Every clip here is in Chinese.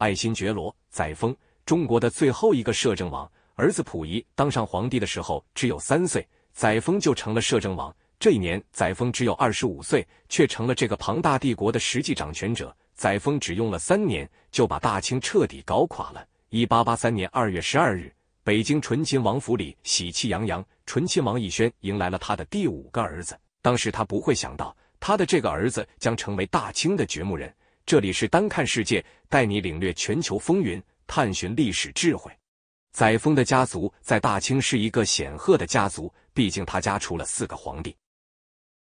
爱新觉罗载沣，中国的最后一个摄政王，儿子溥仪当上皇帝的时候只有三岁，载沣就成了摄政王。这一年，载沣只有二十五岁，却成了这个庞大帝国的实际掌权者。载沣只用了三年，就把大清彻底搞垮了。一八八三年二月十二日，北京醇亲王府里喜气洋洋，醇亲王奕轩迎来了他的第五个儿子。当时他不会想到，他的这个儿子将成为大清的掘墓人。这里是单看世界，带你领略全球风云，探寻历史智慧。载沣的家族在大清是一个显赫的家族，毕竟他家出了四个皇帝：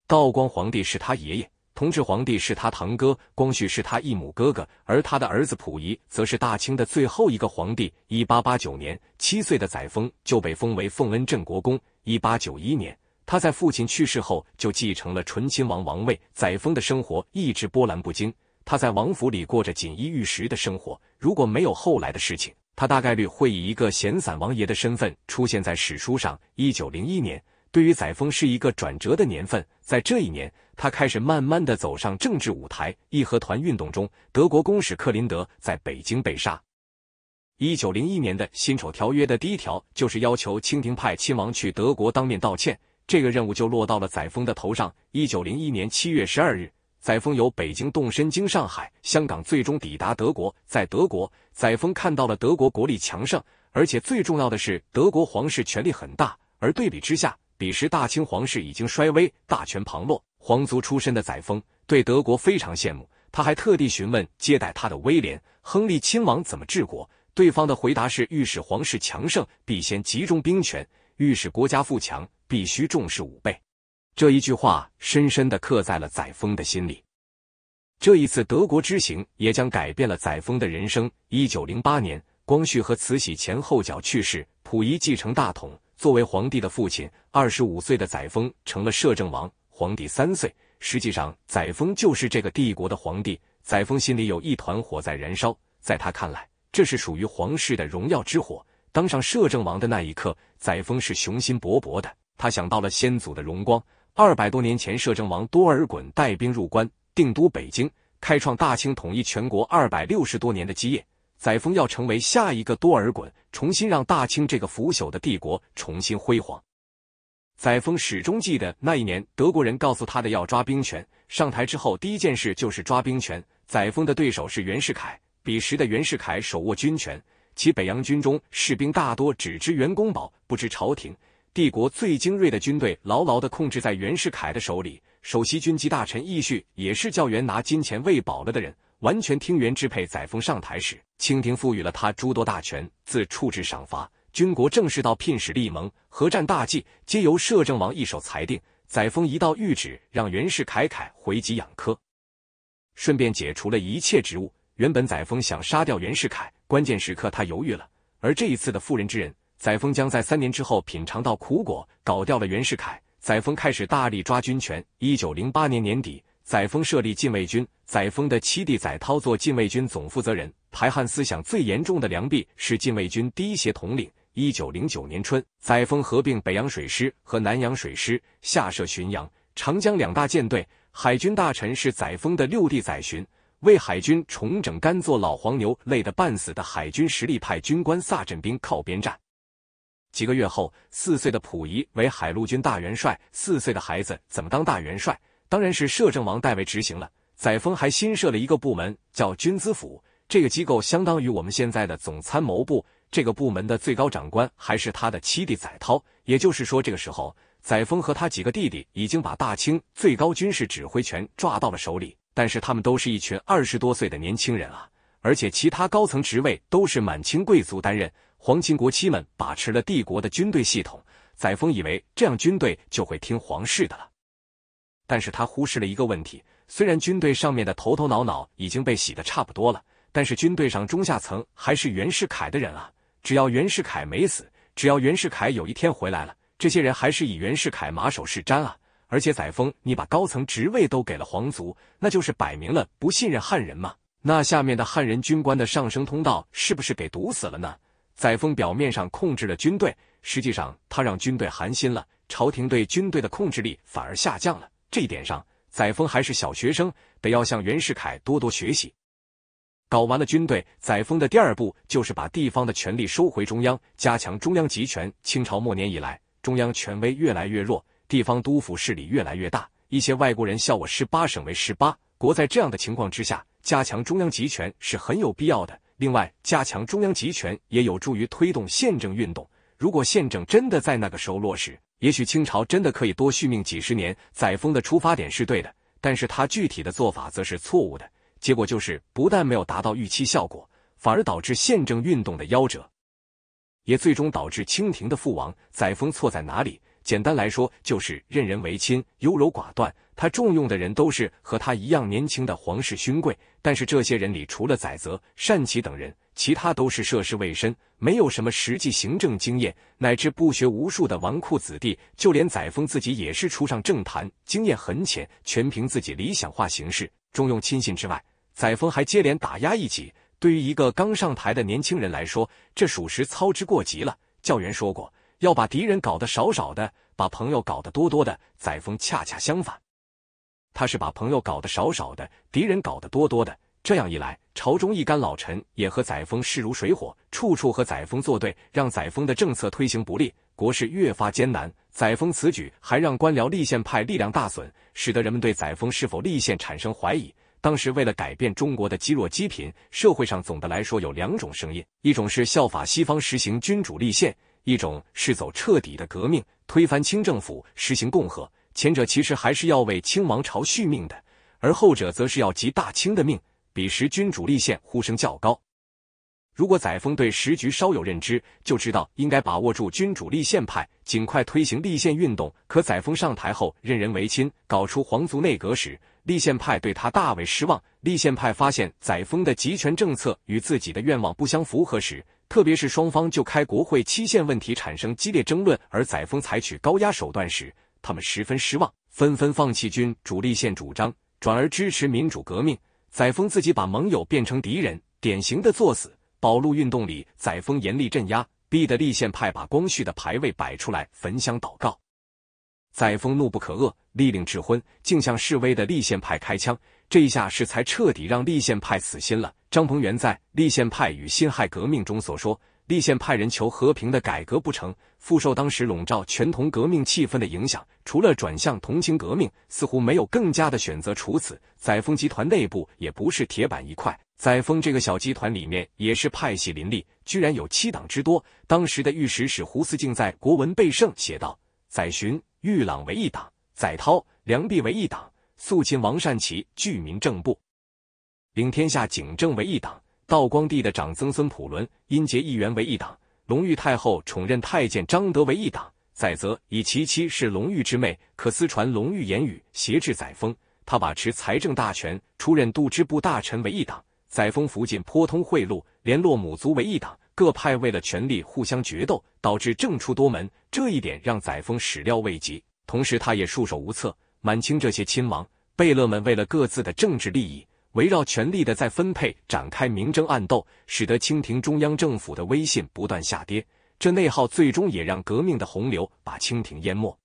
道光皇帝是他爷爷，同治皇帝是他堂哥，光绪是他一母哥哥，而他的儿子溥仪则是大清的最后一个皇帝。一八八九年，七岁的载沣就被封为奉恩镇国公。一八九一年，他在父亲去世后就继承了醇亲王王位。载沣的生活一直波澜不惊。他在王府里过着锦衣玉食的生活，如果没有后来的事情，他大概率会以一个闲散王爷的身份出现在史书上。一九零一年，对于载沣是一个转折的年份，在这一年，他开始慢慢的走上政治舞台。义和团运动中，德国公使克林德在北京被杀。一九零一年的辛丑条约的第一条就是要求清廷派亲王去德国当面道歉，这个任务就落到了载沣的头上。一九零一年七月十二日。载沣由北京动身，经上海、香港，最终抵达德国。在德国，载沣看到了德国国力强盛，而且最重要的是，德国皇室权力很大。而对比之下，彼时大清皇室已经衰微，大权旁落。皇族出身的载沣对德国非常羡慕，他还特地询问接待他的威廉、亨利亲王怎么治国。对方的回答是：欲使皇室强盛，必先集中兵权；欲使国家富强，必须重视武备。这一句话深深地刻在了载沣的心里。这一次德国之行也将改变了载沣的人生。一九零八年，光绪和慈禧前后脚去世，溥仪继承大统。作为皇帝的父亲，二十五岁的载沣成了摄政王。皇帝三岁，实际上载沣就是这个帝国的皇帝。载沣心里有一团火在燃烧，在他看来，这是属于皇室的荣耀之火。当上摄政王的那一刻，载沣是雄心勃勃的，他想到了先祖的荣光。二百多年前，摄政王多尔衮带兵入关，定都北京，开创大清统一全国二百六十多年的基业。载沣要成为下一个多尔衮，重新让大清这个腐朽的帝国重新辉煌。载沣始终记得那一年德国人告诉他的要抓兵权。上台之后，第一件事就是抓兵权。载沣的对手是袁世凯，彼时的袁世凯手握军权，其北洋军中士兵大多只知袁公宝，不知朝廷。帝国最精锐的军队牢牢地控制在袁世凯的手里，首席军机大臣奕旭也是叫袁拿金钱喂饱了的人，完全听袁支配。载沣上台时，清廷赋予了他诸多大权，自处置赏罚、军国政事到聘使立盟、合战大计，皆由摄政王一手裁定。载沣一道谕旨让袁世凯凯回籍养科，顺便解除了一切职务。原本载沣想杀掉袁世凯，关键时刻他犹豫了，而这一次的妇人之仁。载沣将在三年之后品尝到苦果，搞掉了袁世凯。载沣开始大力抓军权。一九零八年年底，载沣设立禁卫军。载沣的七弟载涛做禁卫军总负责人。排汉思想最严重的梁璧是禁卫军第一协统领。一九零九年春，载沣合并北洋水师和南洋水师，下设巡洋、长江两大舰队。海军大臣是载沣的六弟载洵，为海军重整甘做老黄牛，累得半死的海军实力派军官萨镇兵靠边站。几个月后，四岁的溥仪为海陆军大元帅。四岁的孩子怎么当大元帅？当然是摄政王代为执行了。载沣还新设了一个部门，叫军资府。这个机构相当于我们现在的总参谋部。这个部门的最高长官还是他的七弟载涛。也就是说，这个时候，载沣和他几个弟弟已经把大清最高军事指挥权抓到了手里。但是，他们都是一群二十多岁的年轻人啊，而且其他高层职位都是满清贵族担任。皇亲国戚们把持了帝国的军队系统，载沣以为这样军队就会听皇室的了。但是他忽视了一个问题：虽然军队上面的头头脑脑已经被洗的差不多了，但是军队上中下层还是袁世凯的人啊！只要袁世凯没死，只要袁世凯有一天回来了，这些人还是以袁世凯马首是瞻啊！而且载沣，你把高层职位都给了皇族，那就是摆明了不信任汉人嘛？那下面的汉人军官的上升通道是不是给堵死了呢？载沣表面上控制了军队，实际上他让军队寒心了，朝廷对军队的控制力反而下降了。这一点上，载沣还是小学生，得要向袁世凯多多学习。搞完了军队，载沣的第二步就是把地方的权力收回中央，加强中央集权。清朝末年以来，中央权威越来越弱，地方督府势力越来越大，一些外国人笑我十八省为十八国。在这样的情况之下，加强中央集权是很有必要的。另外，加强中央集权也有助于推动宪政运动。如果宪政真的在那个时候落实，也许清朝真的可以多续命几十年。载沣的出发点是对的，但是他具体的做法则是错误的，结果就是不但没有达到预期效果，反而导致宪政运动的夭折，也最终导致清廷的覆亡。载沣错在哪里？简单来说，就是任人唯亲、优柔寡断。他重用的人都是和他一样年轻的皇室勋贵，但是这些人里除了载泽、善琪等人，其他都是涉世未深、没有什么实际行政经验，乃至不学无术的纨绔子弟。就连载沣自己也是初上政坛，经验很浅，全凭自己理想化行事。重用亲信之外，载沣还接连打压异己。对于一个刚上台的年轻人来说，这属实操之过急了。教员说过。要把敌人搞得少少的，把朋友搞得多多的。载沣恰恰相反，他是把朋友搞得少少的，敌人搞得多多的。这样一来，朝中一干老臣也和载沣势如水火，处处和载沣作对，让载沣的政策推行不利，国事越发艰难。载沣此举还让官僚立宪派力量大损，使得人们对载沣是否立宪产生怀疑。当时为了改变中国的积弱积贫，社会上总的来说有两种声音：一种是效法西方实行君主立宪。一种是走彻底的革命，推翻清政府，实行共和；前者其实还是要为清王朝续命的，而后者则是要集大清的命。彼时君主立宪呼声较高。如果载沣对时局稍有认知，就知道应该把握住君主立宪派，尽快推行立宪运动。可载沣上台后任人唯亲，搞出皇族内阁时，立宪派对他大为失望。立宪派发现载沣的集权政策与自己的愿望不相符合时，特别是双方就开国会期限问题产生激烈争论，而载沣采取高压手段时，他们十分失望，纷纷放弃君主立宪主张，转而支持民主革命。载沣自己把盟友变成敌人，典型的作死。保路运动里，载沣严厉镇压，逼得立宪派把光绪的牌位摆出来焚香祷告。载沣怒不可遏，力令智婚，竟向示威的立宪派开枪。这一下是才彻底让立宪派死心了。张鹏元在《立宪派与辛亥革命》中所说。立宪派人求和平的改革不成，复受当时笼罩全同革命气氛的影响，除了转向同情革命，似乎没有更加的选择。除此，载沣集团内部也不是铁板一块，载沣这个小集团里面也是派系林立，居然有七党之多。当时的御史使胡思敬在《国文备圣写道：“载洵、裕朗为一党，载涛、梁璧为一党，肃亲王善祺据民政部，领天下警政为一党。”道光帝的长曾孙溥伦因结义员为一党，隆裕太后宠任太监张德为一党；载泽以其妻是隆裕之妹，可私传隆裕言语，挟制载沣。他把持财政大权，出任度支部大臣为一党；载沣福晋颇通贿赂，联络母族为一党。各派为了权力互相决斗，导致政出多门。这一点让载沣始料未及，同时他也束手无策。满清这些亲王、贝勒们为了各自的政治利益。围绕权力的再分配展开明争暗斗，使得清廷中央政府的威信不断下跌。这内耗最终也让革命的洪流把清廷淹没。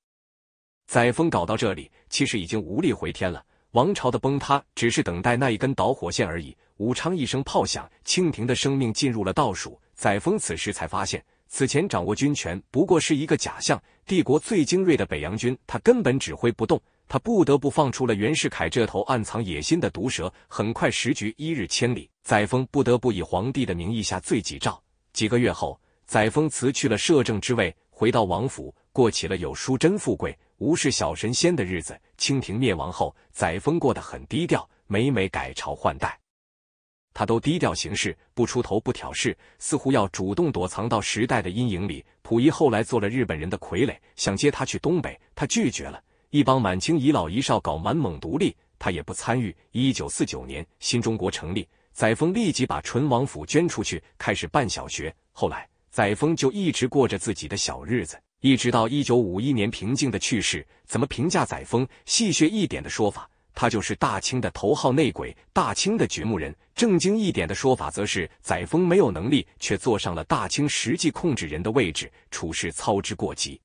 载沣搞到这里，其实已经无力回天了。王朝的崩塌只是等待那一根导火线而已。武昌一声炮响，清廷的生命进入了倒数。载沣此时才发现，此前掌握军权不过是一个假象。帝国最精锐的北洋军，他根本指挥不动。他不得不放出了袁世凯这头暗藏野心的毒蛇，很快时局一日千里。载沣不得不以皇帝的名义下罪己诏。几个月后，载沣辞去了摄政之位，回到王府，过起了有书真富贵、无事小神仙的日子。清廷灭亡后，载沣过得很低调，每每改朝换代，他都低调行事，不出头不挑事，似乎要主动躲藏到时代的阴影里。溥仪后来做了日本人的傀儡，想接他去东北，他拒绝了。一帮满清遗老遗少搞满蒙独立，他也不参与。一九四九年，新中国成立，载沣立即把醇王府捐出去，开始办小学。后来，载沣就一直过着自己的小日子，一直到一九五一年平静的去世。怎么评价载沣？戏谑一点的说法，他就是大清的头号内鬼，大清的掘墓人；正经一点的说法，则是载沣没有能力，却坐上了大清实际控制人的位置，处事操之过急，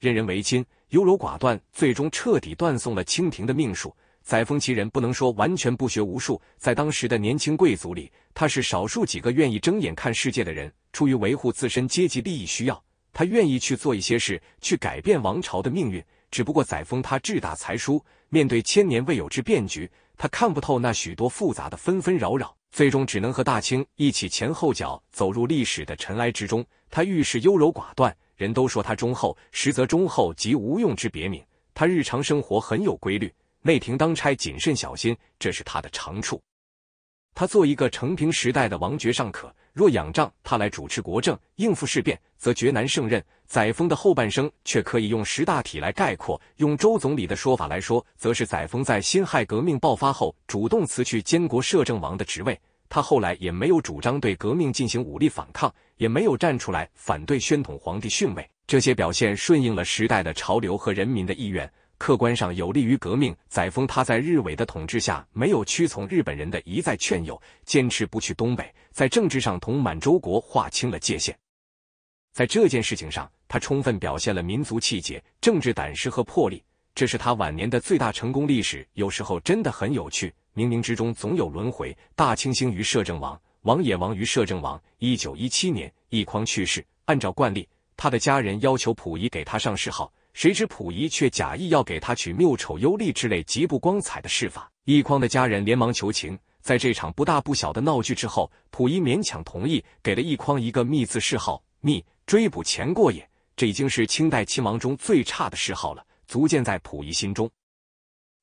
任人唯亲。优柔寡断，最终彻底断送了清廷的命数。载沣其人不能说完全不学无术，在当时的年轻贵族里，他是少数几个愿意睁眼看世界的人。出于维护自身阶级利益需要，他愿意去做一些事，去改变王朝的命运。只不过载沣他志大才疏，面对千年未有之变局，他看不透那许多复杂的纷纷扰扰，最终只能和大清一起前后脚走入历史的尘埃之中。他遇事优柔寡断。人都说他忠厚，实则忠厚即无用之别名。他日常生活很有规律，内廷当差谨慎小心，这是他的长处。他做一个成平时代的王爵尚可，若仰仗他来主持国政、应付事变，则绝难胜任。载沣的后半生却可以用十大体来概括。用周总理的说法来说，则是载沣在辛亥革命爆发后，主动辞去监国摄政王的职位。他后来也没有主张对革命进行武力反抗，也没有站出来反对宣统皇帝逊位，这些表现顺应了时代的潮流和人民的意愿，客观上有利于革命。载沣他在日伪的统治下，没有屈从日本人的一再劝诱，坚持不去东北，在政治上同满洲国划清了界限，在这件事情上，他充分表现了民族气节、政治胆识和魄力。这是他晚年的最大成功历史，有时候真的很有趣。冥冥之中总有轮回，大清兴于摄政王，王也亡于摄政王。一九一七年，奕匡去世，按照惯例，他的家人要求溥仪给他上谥号，谁知溥仪却假意要给他取“谬丑优劣”之类极不光彩的谥法。奕匡的家人连忙求情，在这场不大不小的闹剧之后，溥仪勉强同意给了奕匡一个“密”字谥号，“密”追捕前过也，这已经是清代亲王中最差的谥号了。足见在溥仪心中，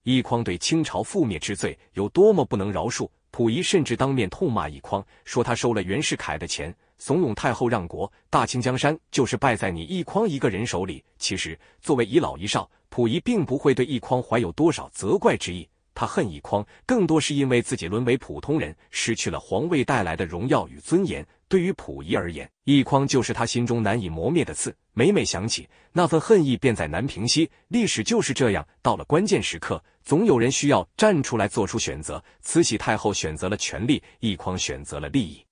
奕匡对清朝覆灭之罪有多么不能饶恕。溥仪甚至当面痛骂奕匡，说他收了袁世凯的钱，怂恿太后让国，大清江山就是败在你奕匡一个人手里。其实，作为一老一少，溥仪并不会对奕匡怀有多少责怪之意。他恨一匡，更多是因为自己沦为普通人，失去了皇位带来的荣耀与尊严。对于溥仪而言，一匡就是他心中难以磨灭的刺，每每想起，那份恨意便在难平息。历史就是这样，到了关键时刻，总有人需要站出来做出选择。慈禧太后选择了权力，一匡选择了利益。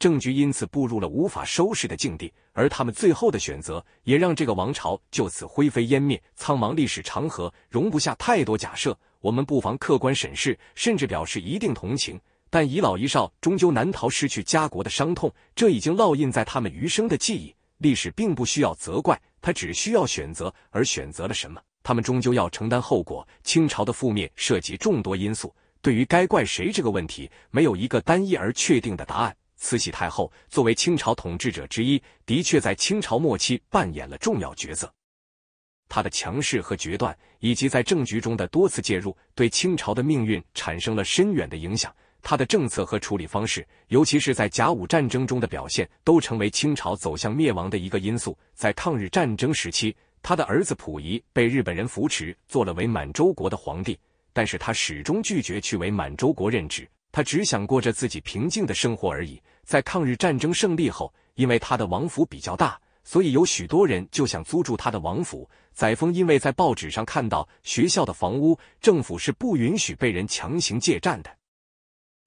政局因此步入了无法收拾的境地，而他们最后的选择，也让这个王朝就此灰飞烟灭。苍茫历史长河，容不下太多假设，我们不妨客观审视，甚至表示一定同情。但一老一少终究难逃失去家国的伤痛，这已经烙印在他们余生的记忆。历史并不需要责怪他，只需要选择，而选择了什么，他们终究要承担后果。清朝的覆灭涉及众多因素，对于该怪谁这个问题，没有一个单一而确定的答案。慈禧太后作为清朝统治者之一，的确在清朝末期扮演了重要角色。她的强势和决断，以及在政局中的多次介入，对清朝的命运产生了深远的影响。她的政策和处理方式，尤其是在甲午战争中的表现，都成为清朝走向灭亡的一个因素。在抗日战争时期，他的儿子溥仪被日本人扶持做了伪满洲国的皇帝，但是他始终拒绝去伪满洲国任职，他只想过着自己平静的生活而已。在抗日战争胜利后，因为他的王府比较大，所以有许多人就想租住他的王府。载沣因为在报纸上看到学校的房屋，政府是不允许被人强行借占的，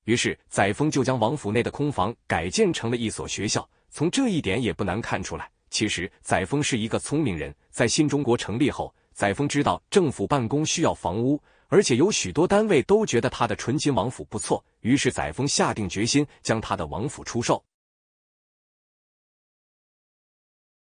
于是载沣就将王府内的空房改建成了一所学校。从这一点也不难看出来，其实载沣是一个聪明人。在新中国成立后，载沣知道政府办公需要房屋。而且有许多单位都觉得他的纯亲王府不错，于是载沣下定决心将他的王府出售。